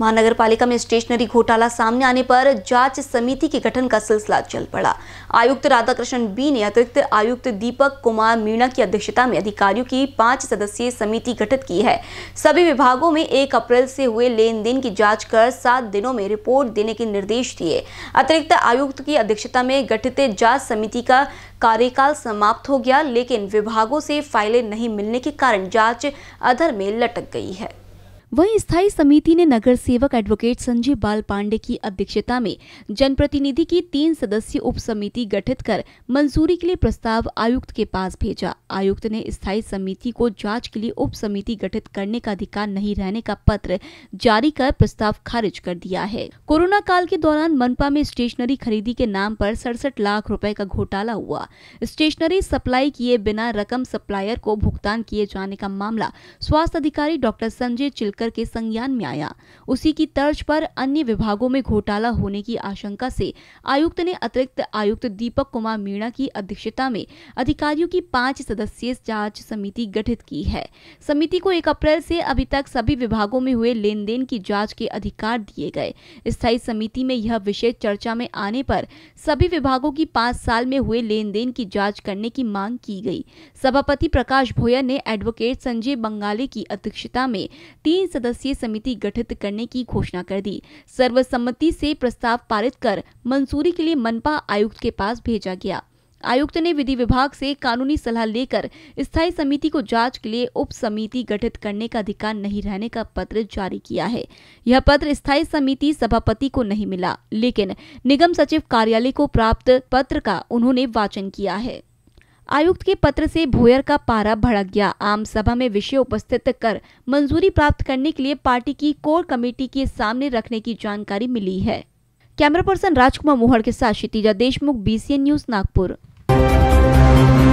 महानगर पालिका में स्टेशनरी घोटाला सामने आने पर जांच समिति के गठन का सिलसिला चल पड़ा आयुक्त राधाकृष्ण बी ने अतिरिक्त आयुक्त दीपक कुमार मीणा की अध्यक्षता में अधिकारियों की पांच सदस्यीय समिति गठित की है सभी विभागों में एक अप्रैल से हुए लेन देन की जाँच कर सात दिनों में रिपोर्ट देने के निर्देश दिए अतिरिक्त आयुक्त की अध्यक्षता में गठित जांच समिति का कार्यकाल समाप्त हो गया लेकिन विभागों से फाइलें नहीं मिलने के कारण जांच अधर में लटक गई है वहीं स्थायी समिति ने नगर सेवक एडवोकेट संजय बाल पांडे की अध्यक्षता में जनप्रतिनिधि की तीन सदस्यीय उप समिति गठित कर मंजूरी के लिए प्रस्ताव आयुक्त के पास भेजा आयुक्त ने स्थायी समिति को जांच के लिए उप समिति गठित करने का अधिकार नहीं रहने का पत्र जारी कर प्रस्ताव खारिज कर दिया है कोरोना काल के दौरान मनपा में स्टेशनरी खरीदी के नाम आरोप सड़सठ लाख रूपए का घोटाला हुआ स्टेशनरी सप्लाई किए बिना रकम सप्लायर को भुगतान किए जाने का मामला स्वास्थ्य अधिकारी डॉक्टर संजय चिल खोलकर के संज्ञान में आया उसी की तर्ज पर अन्य विभागों में घोटाला होने की आशंका से आयुक्त ने अतिरिक्त आयुक्त दीपक कुमार मीणा की अध्यक्षता में अधिकारियों की पांच सदस्यीय जांच समिति गठित की है समिति को एक अप्रैल से अभी तक सभी विभागों में हुए लेन देन की जाँच के अधिकार दिए गए स्थायी समिति में यह विषय चर्चा में आने पर सभी विभागों की पांच साल में हुए लेन देन की जाँच करने की मांग की गई सभापति प्रकाश भोयर ने एडवोकेट संजय बंगाले की अध्यक्षता में तीन तीन सदस्यीय समिति गठित करने की घोषणा कर दी सर्वसम्मति से प्रस्ताव पारित कर मंजूरी के लिए मनपा आयुक्त के पास भेजा गया आयुक्त ने विधि विभाग से कानूनी सलाह लेकर स्थायी समिति को जांच के लिए उप समिति गठित करने का अधिकार नहीं रहने का पत्र जारी किया है यह पत्र स्थायी समिति सभापति को नहीं मिला लेकिन निगम सचिव कार्यालय को प्राप्त पत्र का उन्होंने वाचन किया है आयुक्त के पत्र से भोयर का पारा भड़क गया आम सभा में विषय उपस्थित कर मंजूरी प्राप्त करने के लिए पार्टी की कोर कमेटी के सामने रखने की जानकारी मिली है कैमरा पर्सन राजकुमार मोहर के साथ क्षितिजा देशमुख बीसीएन न्यूज नागपुर